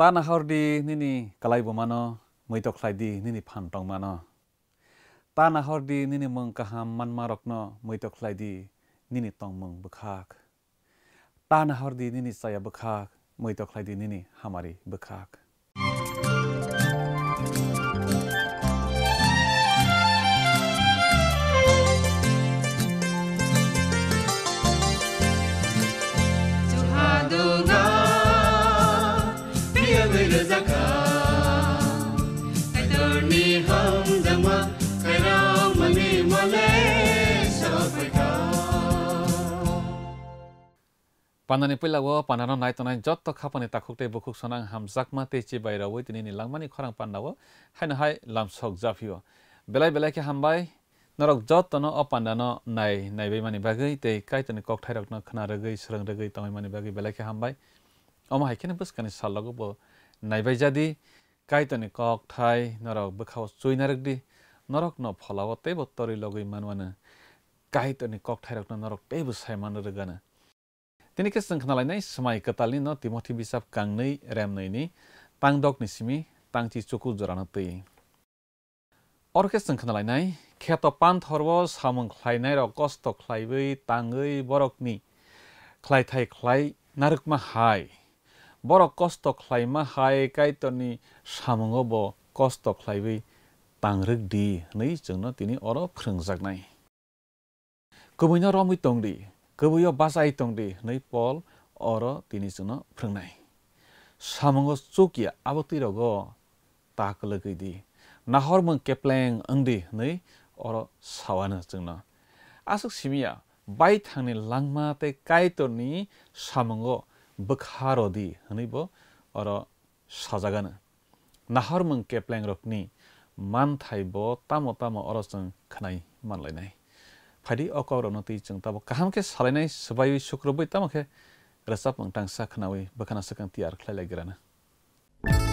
ຕານາຮດີ ນິນິຄະລາອີບໍມະນາມຸຍໂຕຄ ્લા ອີດີນິນິພັນປໍມະນາຕານາຮດີນິນິມົງກະຫາມານມາໂຣກນໍມຸຕຄ ્લા ອີດີນິນຕົງມົງບຂາກຕານດີນນິໄຊຍບຂາມຸຍຕຄ ્લા ດີນິນິຫາມີບຂາກ पानी पैलाको पानो न जो तो खपान ताखु ते बुखु सना हामजमा ते चे बहिरो दिनै नि लमान खरान पान खानुहसफियो बे हाम नरक जो तो नो अ पो नै नानी बगै कि सरै तमै मिनि बगै बलैखे हामबा अमा सानो साललोको बो न जादि कहितिनी ककथा नरक बुना नरक नो फलाल टेब तरि लगि मन अहितनी कक थाक्न नरक तेबो मान रगान Tini ke sang kenalai nai semai ketali no timoti bisa kang nai rem nai ni tang dok ni simi tang ti cukup jurang nanti. Or ke sang kenalai nai keto pan torwo samung klai nai ro kosto klai wei tang wei borok ni klai tai klai naruk ma hai. Borok kosto klai ma hai kai to ni samung obo kosto klai wei tang rik di nai jeng no tini oro kreng zak nai. Kumunya romwi tong di, কবুয় বাসাই টংদি নই পল or তিনি জন ফ্রংনাই সামঙ্গ চকিয়া আবতি রগ তাক লগই দি নাহর মং কেপ্লেং অংদি নই অর সাওয়ানো জন আসক সিমিয়া বাই থাংনি লাংমাতে কাইতরনি সামঙ্গ বখারো দি হনইব অর সাজাগানো নাহর মং কেপ্লেং রকনি মান থাইব তামো তামো অরচং খানাই মানলাইনাই फाइडी अकर अनती जों ताबो काहाम के सालायनाय सबायै सुक्रबै तामखे रसाप मंटांग साखनावै बखाना सखं तियार खलाय लागिराना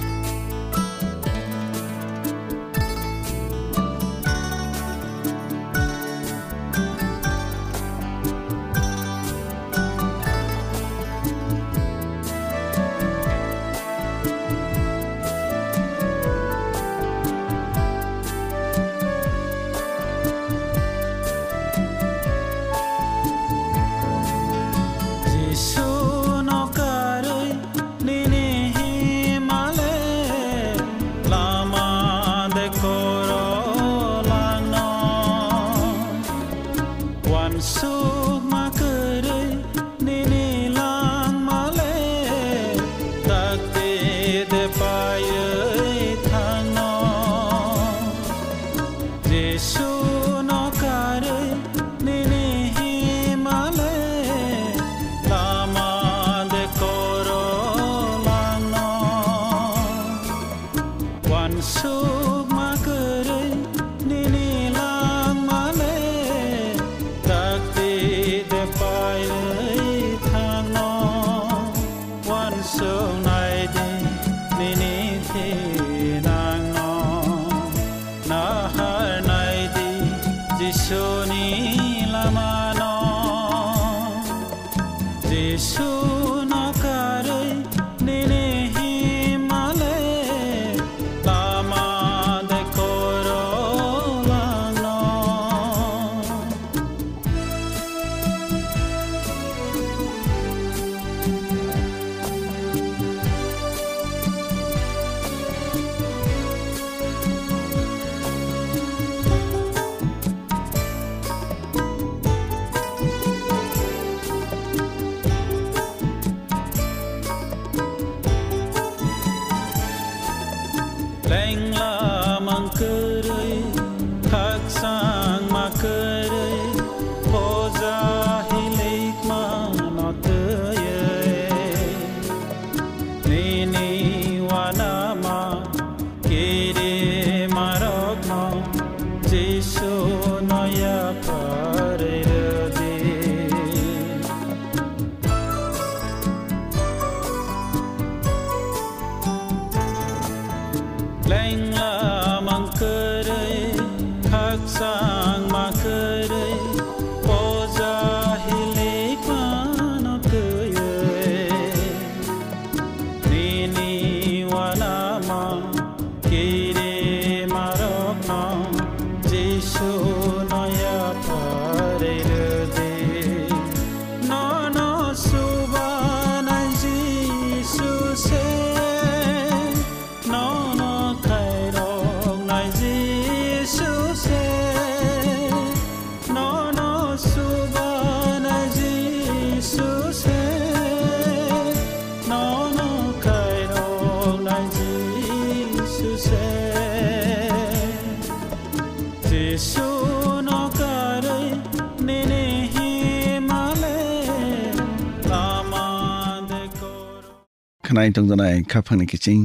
खोनायदोंजनाय खाफांनि किचिं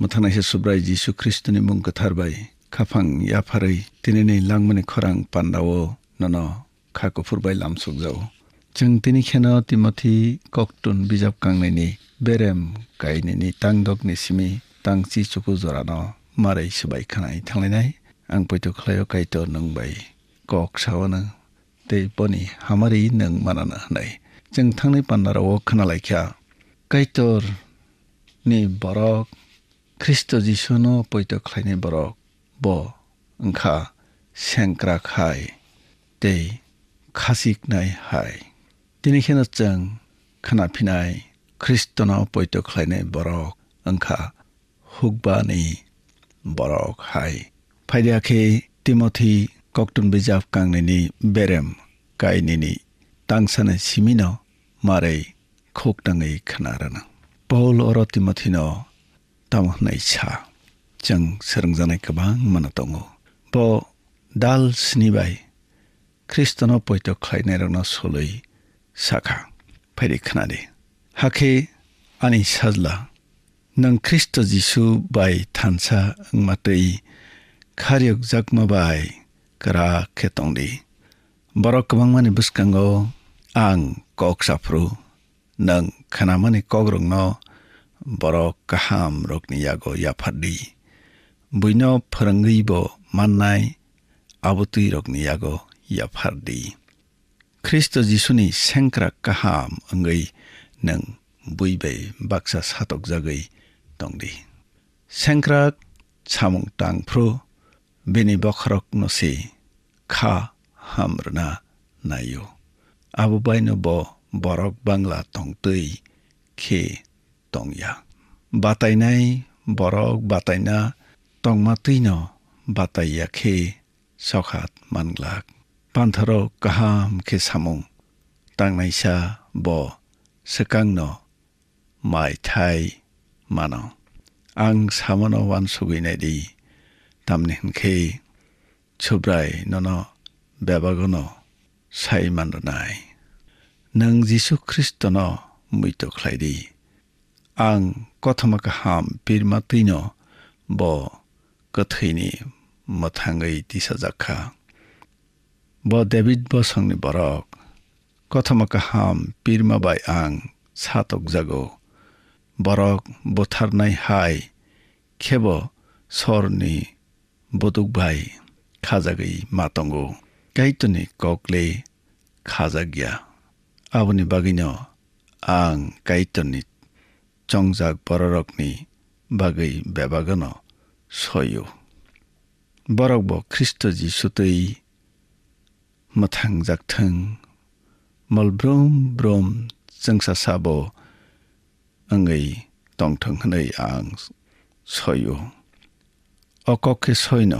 मोथांनायसो सुब्राय जिसु ख्रिस्टनि मुं गोथारबाय खाफां याफारै दिनैनि लांमनि खौरां पान्डावो नन खाकुफुरबाय लामसुकजाव जों दिनै खेनो तिमथि ककटुन बिजाब गांनायनि बेरेम गायनायनि तांदकनि सिमि तां सुखु जरान' मारै सुबाय खोनाय थांलायनाय आं पैथ' खालायाव गायथ' नोंबाय कक सावनो दै बनि हामारि नों मानानो होनाय जों थांनाय पान्डारावआव खोनालायखा गायथर नि बरक ख्रीष्ट जीशुनो पैटक्लायनि बरक ब ओंखा सेंग्राखाय दे खासिखनाय हाय दिनैखेन जों खोनाफिनाय ख्रीष्टनाव पैटक्लायनाय बरक ओंखा हुगबानि बरक हाय फायदाखे तिमथि ककटुन बिजाब गांनायनि बेरेम गायनिनि तांसानो सिमिन' मारै खौदाङै खोनारोना पल अर तिमथि न तामाखनाय छा जों सोरोंजानाय गोबां मोना दङ ब दाल स्नि बाय ख्रिस्टनाव पैत खाइनाय रन सलै साखा फैदे खोनादे हाखे आनि साजला नों ख्रिस्ट जिसु बाय थानसा माथै खारिय जगमाबाय गोरा खेतंदे बर' गोबां मानि बुसखांगौ आं कक्साफ्रु न खेनै कग्र बह रग्घ याफादि बुन ब म अब तु रग्नीफि कृष्ठ जीशुनी नं कहाँ अङ नुब बाटक जग दङ सङ्क्राक सामुटाङ्रु वि बख्रग नसे खुनाब বরক বাংলা তংতৈ খে তংয়া বাতাইনাই বরক বাতাইনা তংমাতৈ ন বাতাইয়া খে সখাত মানগ্লাক পান্থর কাহাম খে সামুং তাংনাইসা ব সকাং ন মাই থাই মানো আং সামনো ওয়ান সুগৈনাই দি তামনি হনখে ছুব্রাই নন ব্যবাগন সাই মাননায় नों जिसु ख्रिस्टन मैत खलायदे आं कथमा गाहाम बिरमा तैन ब गथैनि मथाङै दिसा जाखा ब डेभिड ब संनि बरक कथमा गाहाम बिरमा बाय आं सातक जागो बरक बथारनाय हाय खेब सरनि बदुक भाइ खाजागै मातङ्गो गाइतनि ककले खाजा गिया 아버님 바기뇨 앙 가이터니 정작 버러럭니 바의 배박은어 소유 버럭보 크리스토 지수의 마탕작탕 멀브롬브롬 정사사보 응의 동통흔의 앙 소유 어꺾게 소이노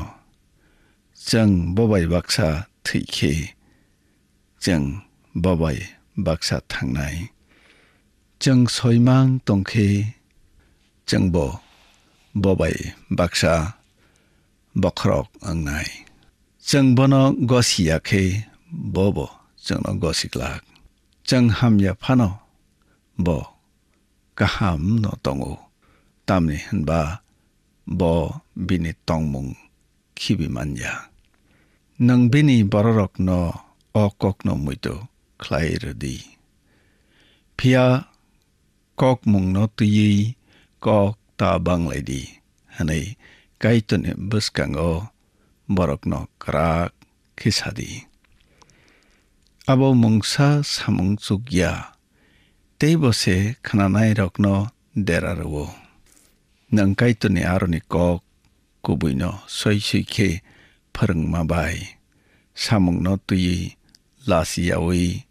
정 모바이 박사 특히 정 모바이 bác bác sát sát thằng này mang baksa thangnai chang soimang tongkhe changbo bobai baksa bokrok angnai changbono gosia khe bobo changno gosiklak chang hamya phano bo kaham mùng khi tamni hanba bo nâng tongmung khibi manja nang nó bororok no nó no muito klairdi. Pia kok mung no tuyi kok ta bangledi. Hanai kaitun buskango borok no krak kisadi. Abo mungsa samung sugya. Tei bose khananai rokno derarwo. Nang kaitun aroni kok kubuino soisui ke pharangma bai. Samung no tuyi lasiawi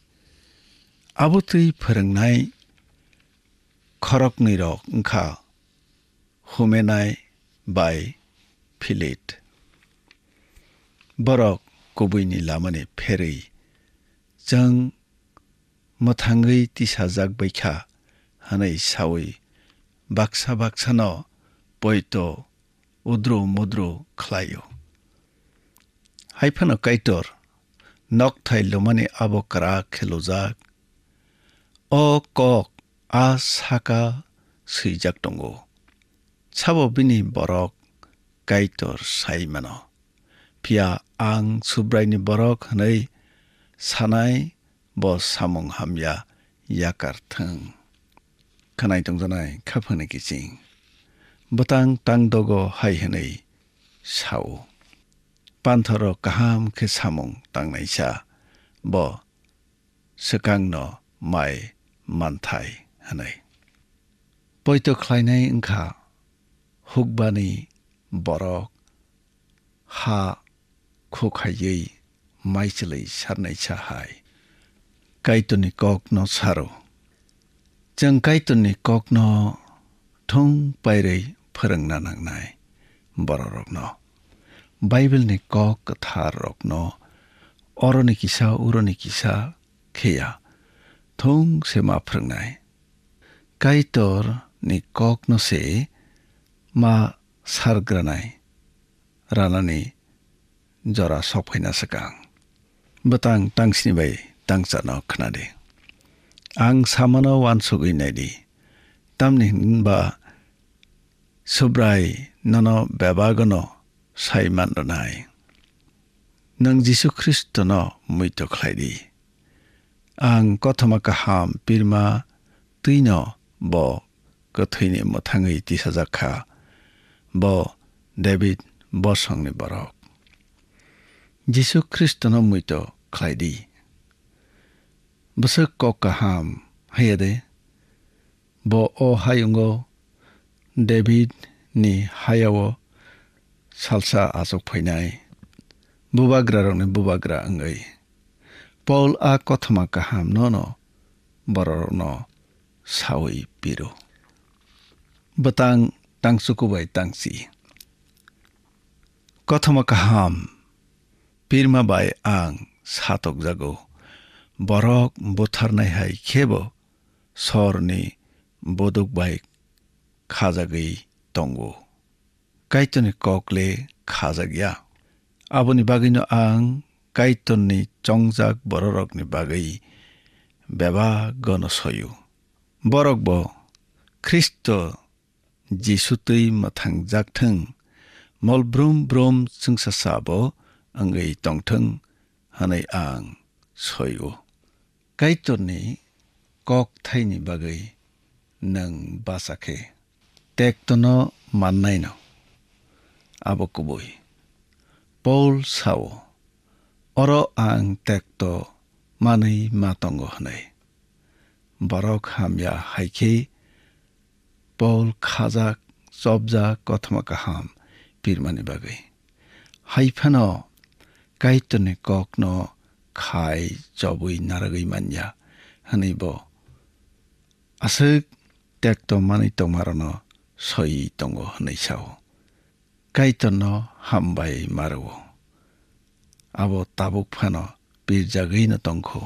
आबुथै फोरोंनाय खरकनि र' ओंखा हुमेनाय bye फिलिट बरक गुबैनि लामानि फेरै जों मोथाङै दिसाजाग बैखा होनै सावै बाक्सा बाक्सान' बयत' उद्रु मुद्रु खालायो hyphen' कायटर नक थाइलमानि आब'करा खेलजाग অ কক আ চাকা চুইজাক টঙ্গ চাব বিনি বৰক গাইতৰ চাই মান পিয়া আং চুব্ৰাইনি বৰক হৈ চানাই ব চামং হামিয়া ইয়াকাৰ থং খানাই টংজনাই খাফনে কিচিং বটাং টাং দগ হাই হেনে চাও পান্থৰ কাহাম খে চামং টাংনাইচা ব চকাং ন মায়ে mantai hanai. Poito khlainai ingkha hukbani borok ha khokhayei maichilei sarnai chahai. Kaituni kok no saro. Chang kaituni kok no thong pairei pharangna nangnai bororok no. Bible ni kok kathar rok no. Oroni kisa uroni kisa kheya. thong se ma phrang nai kai tor ni kok no se ma sargranai ranani jora sophaina sakang batang tangsini bai tangsa no khnade ang samana wan sugui nai di tamni ba subrai nono bebagono saiman ranai nang jisu kristo no muito khlai di आं कथमा कहाम पीरमा तुइन ब गथैने मथाङै तिसा जाखा ब David बसङ्ने बरक जीशु ख्रीष्ट न मुइत खाइदि बस क कहाम हैयादे ब अ हायुङ डेभिड नि हायाव सालसा आजक फैनाय बुबाग्रा रंनि बुबाग्रा ओङै পল আ কথমা কাহাম ন ন বৰ ন চাৱৈ পিৰু বতাং টাংচুকুবাই টাংচি কথমা কাহাম পিৰমাবাই আং চাতক জাগো বৰক বুথাৰনাইহাই খেব চৰনি বদুকবাই খাজাগৈ টংগো কাইটনি ককলে খাজাগিয়া আপুনি বাগিনো আং কাইটনি চংজাক বৰৰক নি বাগৈ বেবাগন চয়ু বৰক ব খ্ৰীষ্ট যীচুতৈ মথাং জাকথং মলব্ৰুম ব্ৰুম চুংচাচাব অংগৈ টংথং হানৈ আং চয়ু কাইটনি কক থাইনি বাগৈ নং বাচাখে টেকটন মান্নাইন আবকুবৈ পৌল চাও oro ang tekto manai matongo hanei. Barok ham ya haike, bol kazak sobza kothmaka ham pirmani bagai. Haipano kaitone kokno khai jobui naragai manya hanei bo. Asik tekto manai tongmarano soi tongo hanei chao. Kaitono ham bai maruo. abo tabuk p a n o b i jagui na tongkho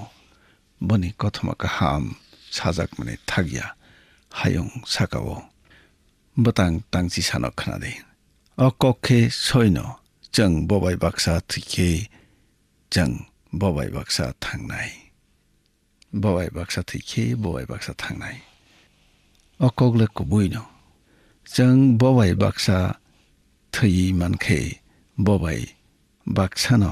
boni kothma ka ham sajak mani thagya hayung sakao w batang t a n g s i sano khana de soino akokhe অকক্ষে b a ন ্ য जों बबाइ बाक्सा थ b a े जों बबाइ बाक्सा थांनाय बबाइ ब ा i k e ा थैखे बबाइ ब ा क a n g n a i न k o k l e k े कुबुइनो जों बबाइ बाक्सा थ u i man k ख े b ब ा a i baksa no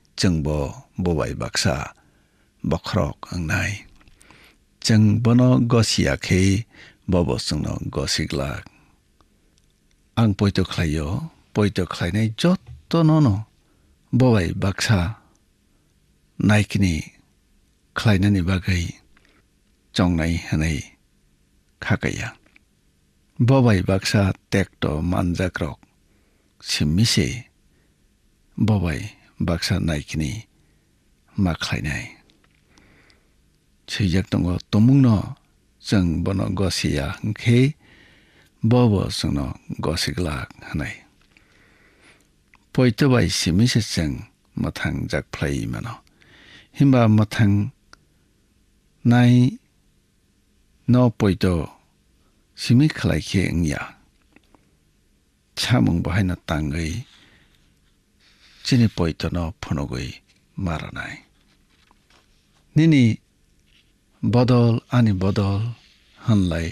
chung bo bo bai baksa bokhrok ang nai chung bo no gosia ke bo bo sung no gosik lak ang poito khlai yo poito khlai nai jot to no no bo bai baksa nai kini khlai na ni bagai chong nai hanai kha ka ya bo bai baksa tek to manjak rok simmi se bo bai baksa naikini ma khainai chijak tongo tomung no jang bono gosia ngkhe bobo sung no gosigla hanai poito bai simi se jang mathang jak phlai mano himba mathang nai no poito simi khlai khe ngya chamung bahai na tangai chini poitano phonogui maranai. Nini bodol ani bodol hanlai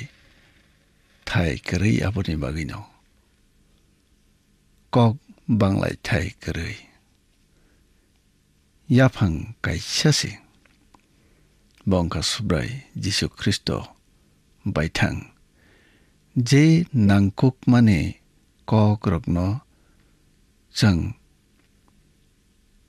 thai kiri apuni bagino. Kok banglai thai kiri. Yapang kai chasi. Bongka subrai Jisu Kristo baithang. Je nangkuk mane kok rogno chang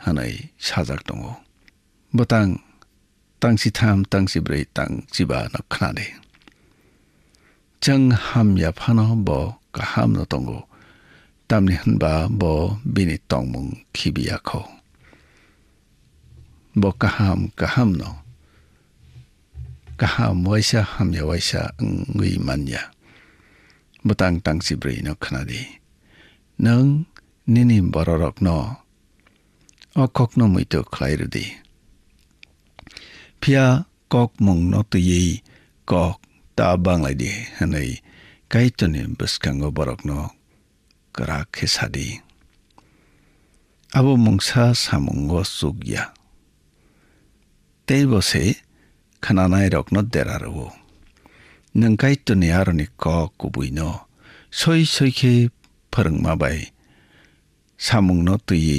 하나의 사작 동호 뭐땅 땅시 탐 땅시 브레이 땅 집아 너크나네 정 함야 파노 뭐 가함노 동고 땀니 한바 뭐 비니 똥뭉 키비야코 뭐 가함 가함노 가함 와이샤 함야 와이샤 응의 만야 뭐땅 땅시 브레이 너크나디 능 니니 버러럭 너ว่าคอกนมุ่ยตัวใครดีพี่ก็กมงนตุยก็กตาบังเลยดีฮันไอใกล้ตัวนี้บุษกังก็บรอกนกกระักเฮสฮัดีอาบุมงซาสามงก็สุกยาเที่ยวเสขนานายรอกนดเดรารู้นังใกล้ตัวนี้อารนิก็กุบุยนอช่วยช่วยเขี่ยพรึงมาไปสามงนตุยี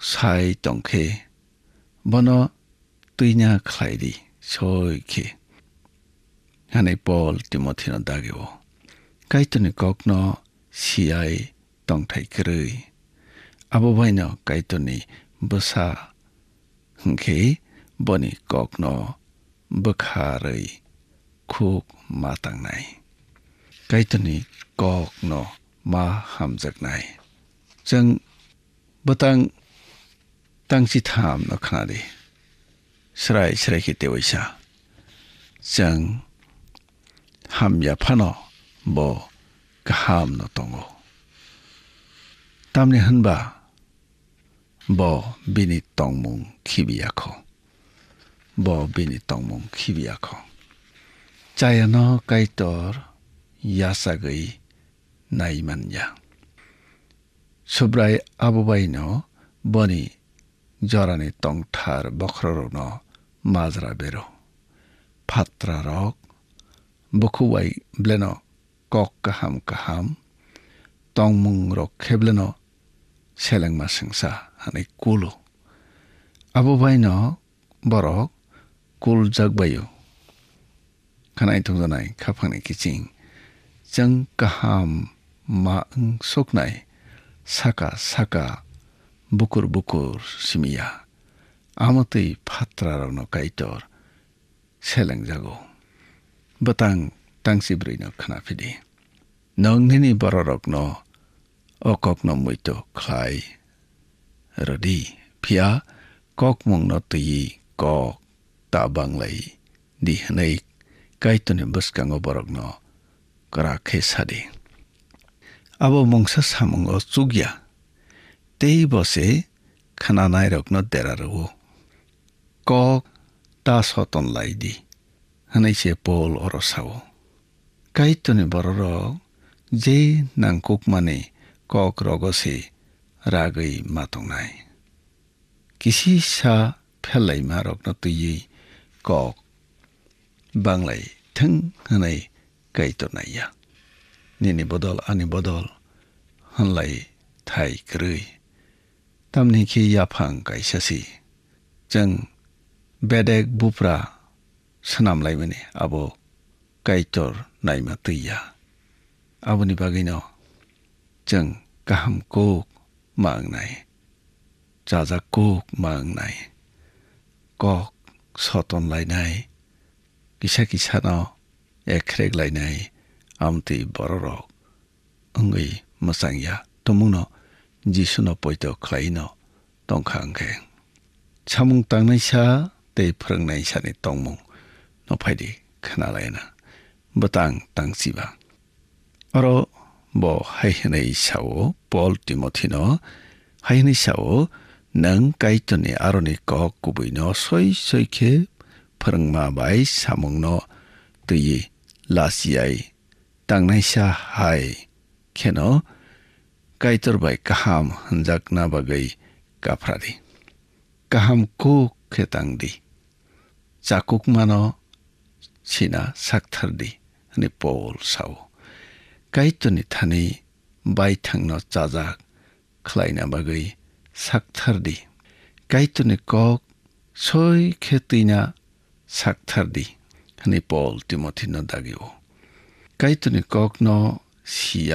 sai tong khe bono tuinya khlai di choi khe hane paul timothy no dagewo kai tuni kok no siai tong thai krei abo bai no kai tuni basa hngke boni kok no bakharai khuk matang nai kai tuni kok no ma hamjak nai chang batang 당시 탐 너카나디 스라이 스라이키 때오이샤 짱 함야 파노 뭐 가함 노동고 땀니 흔바 뭐 비니 똥몽 키비야코 뭐 비니 똥몽 키비야코 자야노 까이토르 야사그이 나이만야 수브라이 아부바이노 버니 जरानी तङ ठार बख्र माजरा बेरो फात्रा रक बखुवाई ब्लेन कक कहाम कहाम तङमुङ र खेब्लेन सेलेङमा सिङसा हाने कुलो अब भाइ न बरक कुल जगबायो खनाइ थुङ्गनाइ खाफाङ किचिङ जङ कहाम मा सोक्नाइ साका साका bukur bukur simia amatei fatra rano kaitor seleng jago batang tangsi brino khana phidi nongni bororok no okok no muito khlai rodi phia kok mong no ti kok ta banglai di hnei kaitone buskango borok no kra khesadi abo mongsa samong o chugya त्यही बसे खाना नै रोक्न डेरा रो क ता सतन लाइदि हनै से पोल अर Sao काहीत नै बर र जे नाङ माने नै कक रगसे रागै मातङनाय किसि सा फेलाइमा रग्न तुयै कक बाङलाइ थङ हनै काहीत नै या बदल अनि बदल हनलाई थाइ ग्रै tamni khi yaphang kaisa si jeng bedek bupra sanam laimani abo ya, abo tuya aboni bagino jeng kaham kok mang nai jaja kok mang nai kok soton lainai kisa kisa no ekhrek lainai amti bororok ongei masangya tomuno Jisu no poito klaino tong khang ke. Chamung tang na sha te prang na sha ni tong mung no pai di khana lai na. Batang tang si ba. Aro bo hai hene sha wo Paul Timothy no hai hene sha wo nang kai to ni aro ni ko ku bui no soi soi ke prang ma bai samung no tu yi la si ai tang na sha hai ke no कतर बाई कहाम हुन्जाना बागै काफ्राडि कहाम क खेती चाकुकमान सिना सक्थरदे है पल साउ थानि बाइङ चाजा खाइन बागै सक्थरदे कहितनी कक सै खेतैना सक्थर दिने पोल टिमथि न कक कहितुनिक नै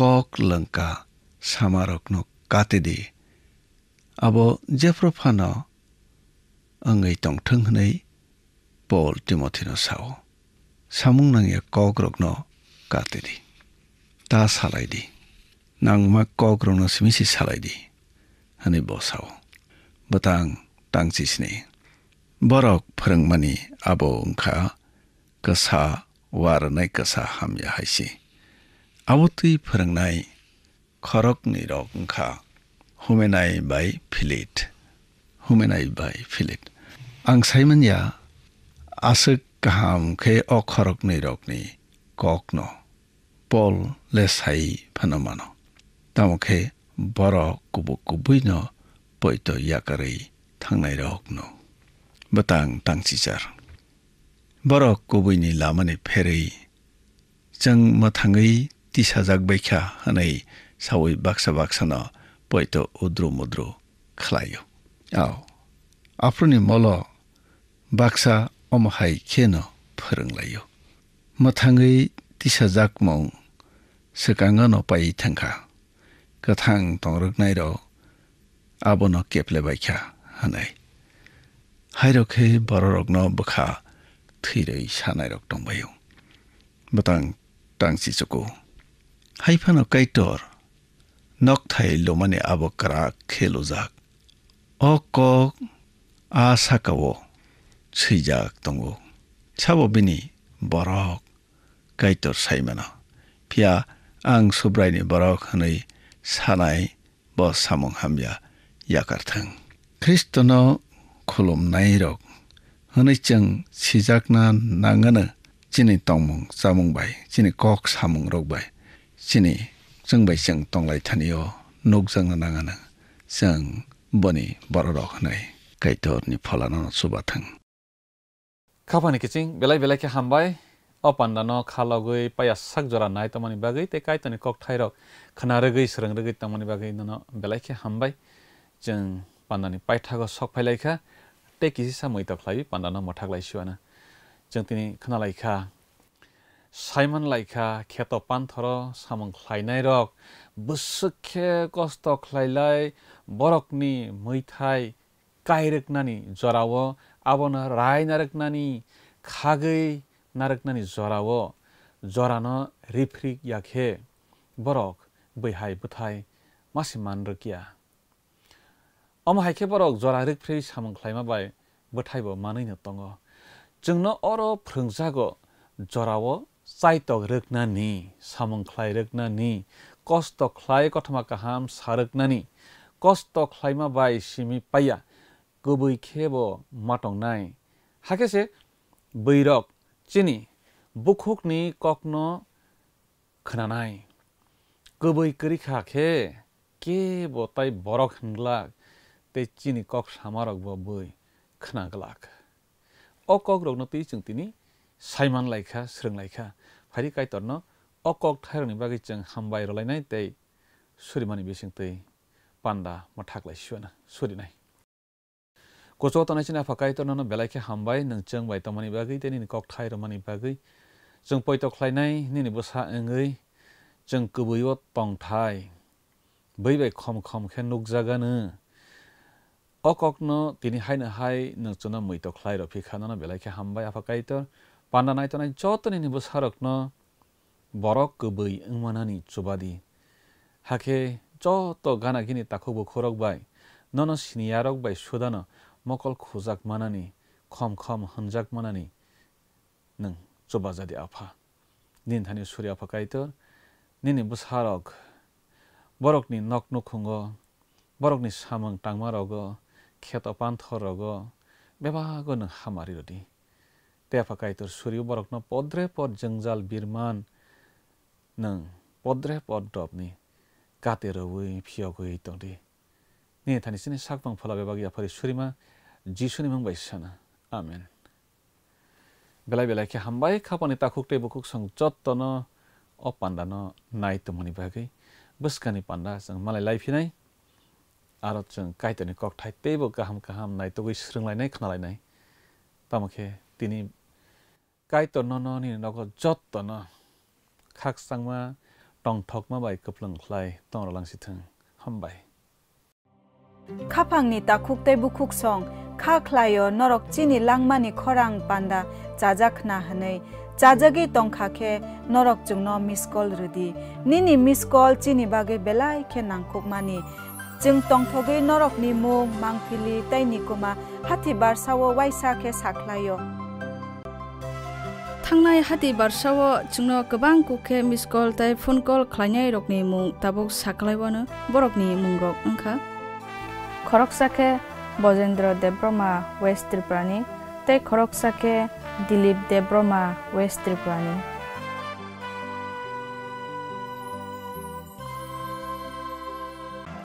क लंका समारोह न काटे दि अब जेप्रोफान अंगै टंगठंग नै पोल तिमथि रसाउ सामुंगनाय कक्रोगनो काटे ता सलाई दि नाममा कक्रोगनो सिमीस सलाई दि हने बसाउ बतांग तांग सिस्ने बरक फ्रंग मानी अब खा कसा वार नै कसा 아무것도프랑나이 খরকনি রংখা হুমেনাই বাই ফিলিট হুমেনাই বাই ফিলিট আং সাইমানিয়া আসক কাহাম খে অখরকনি রকনি ককন পল লে সাই ফানমানো তামখে বড় কুবু কুবুইন পৈত ইয়াকারই থাংনাই রকন বতাং তাংচিচার বড় কুবুইনি লামানি ফেরেই জং মথাঙ্গই तिस हजार बैखा हनै सावै बाक्सा बाक्साना पयतो उद्रो मुद्रो खालायो आव आफ्रोनि मल बाक्सा अमहाय खेनो फोरोंलायो मोथाङै तिसाजाक मौ सोकाङो नपायि थांखा गोथां तंरोगनाय र आबन केप्ले हनै बाइखा होनै हायरखे बररग्न बोखा थैरै सानायरक दंबायो बतां तांसि चको হাইফান কাইটৰ নক থাই ল মানে আব কৰা খেলো যাক অ ক আ চাকাব ছিজাক তংগ চাব বিনি বৰক কাইটৰ চাইমান ফিয়া আং সুব্রাইনি বরক হই সানাই ব সামং হামিয়া ইয়াকারথং খ্রিস্টন খুলম নাই রক হই চং সিজাক না নাঙন চিনি তমং সামং বাই চিনি কক সামং রক বাই सिनि जों बाय जों दंलाय थानियो नग जों नाङा नां जों बनि बर' रखनाय होनाय गायथरनि फलानो सुबा खाफानि किचिं बेलाय बेलायखे हामबाय अपान्दानो खालगै पाया साक जरा नाय तमानि बागै ते कायतनि कक थाइरक खोनारोगै सोरांरोगै तमानि बागै नन बेलायखे हामबाय जों पान्दानि पायथागो सक फाइलायखा टेकिसि सामैतक लायो पान्दानो मथाक लायसिवाना जों तिनि खोनालायखा ሳይመን लायखा खेत पान्थर सामं ख्लायनाय रक बोसोखे कस्त ख्लायलाय बरकनि मैथाय कायरकनानि जराव आबन राय नारकनानि खागै नारकनानि जराव जरान रिफ्रिक याखे बरक बैहाय बुथाय मासि मानरकिया अमहायखे बरक जरा रिफ्रि सामं ख्लायमा बथायबो मानैनो तङ जोंनो अर फ्रोंजागो जराव साइतक रग्नानि सामं ख्लाय रग्नानि कस्त ख्लाय कथमा काहाम सारग्नानि कस्त ख्लायमा बाय सिमि पाया गुबै खेब माटंनाय हाखेसे बैरक चिनि बुखुकनि ककन खोनानाय गुबै करिखाखे के बताय बरक हनग्लाक ते चिनि कक सामारक बबै खोनाग्लाक अ कक रग्नतै जों तिनि সাইমান লাইখা স্রং লাইখা ফারি কাইতরন অকক থাইরনি বাগি চং হামবাই রলাইনাই তাই সুরিমানি বিসিং তৈ পান্ডা মা থাকলাই সুয়ানা সুরিনাই কচক তনাই চিনা ফাকাইতরন বেলাইখে হামবাই নং চং বাই তমানি বাগি তাই নিনি কক থাইরমানি বাগি চং পয়তকলাইনাই নিনি বসা এঙ্গৈ চং কবৈও টংথাই बै বাই খম খম খে নুকজাগানো অককনো তিনি হাইনো হাই নচনা মৈতকলাই রফিখানো বেলাইখে হামবাই আফাকাইতর pandana itana jotoni ni busharokno borok kubui 응만하니 chubadi hake joto gana gini takubu khorok bai nono siniyarok bai s h u d a n o mokol k u j a k manani k o m k o m hunjak manani nung chubajadi a p a nin t a n i suri a p a k a i t o nini busharok borokni nok n o k h u n g o borokni samang tangma rogo k e t o p a n t o r o g o bebago nung hamari rodi तेफाकाइतर सूर्य बरकन पद्रे पद जंजाल बिरमान नं पद्रे पद डबने काते रवे फिया गई तोड़ी ने थानी सिने साक फलाबे फला बेबागी आपरे सूर्य मा जीशु मंग बैस आमेन बेला बेला के हम बाए खा पने ताखुक टे बुकुक संग चौत्तो ना और पंडा ना नाइट तो मनी बागी बस कनी पंडा संग मले लाइफ ही नहीं आरोप संग काई तो का हम कहाँ नहीं तो कोई श्रृंगला नहीं नै लाई नहीं तमके ใกล้ตัวน้อนี่เราก็จดตัวน้อคักสังว่าต้องทอกมาใบกับหลังใครต้องระลังสิถึงห้อมใบข้าพังนี่ตาคุกเตบุคุกซองข้าคลายอนรกจีน่ลังมานี่ขรังปันดาจ้าจักนาหนยจ้าจักีต้องขาเคนรกจุงนอมิสกอลรดีนี่นี่มิสกอลจีน่บาเกเบลายแค่นังคุกมานี่จึงต้องทกนรกนิมมมังพิลีเตนิกุมาฮัติบาร์สาวไวซาเคสักลายอ थांनाय हाथे बारसाव जोंनो गोबां कुखे मिस कल तै फोन कल खालायनाय रगनि मुं दाबक साखलायबानो बरकनि मुं रग ओंखा खरकसाखे बजेन्द्र देब्रमा वेस्ट त्रिपुरानि ते खरकसाखे दिलीप देब्रमा वेस्ट त्रिपुरानि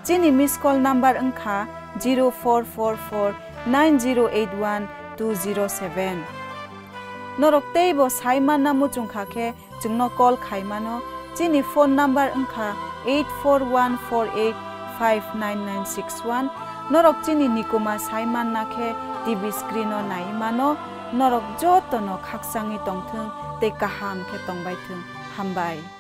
जिनि मिस कल नम्बर ओंखा zero' four four four nine zero' eight one two zero' seven নরকতেই ব সাইমান নামু চুংখাকে চিংন কল খাইমানো চিনি ফোন নাম্বার অংখা eight four one four eight five nine nine six one নরক নিকুমা সাইমান নাখে টিভি স্ক্রিন নাই মানো নরক যত ন খাকসাঙি টংথ তে কাহাম খে টংবাই থাম্বাই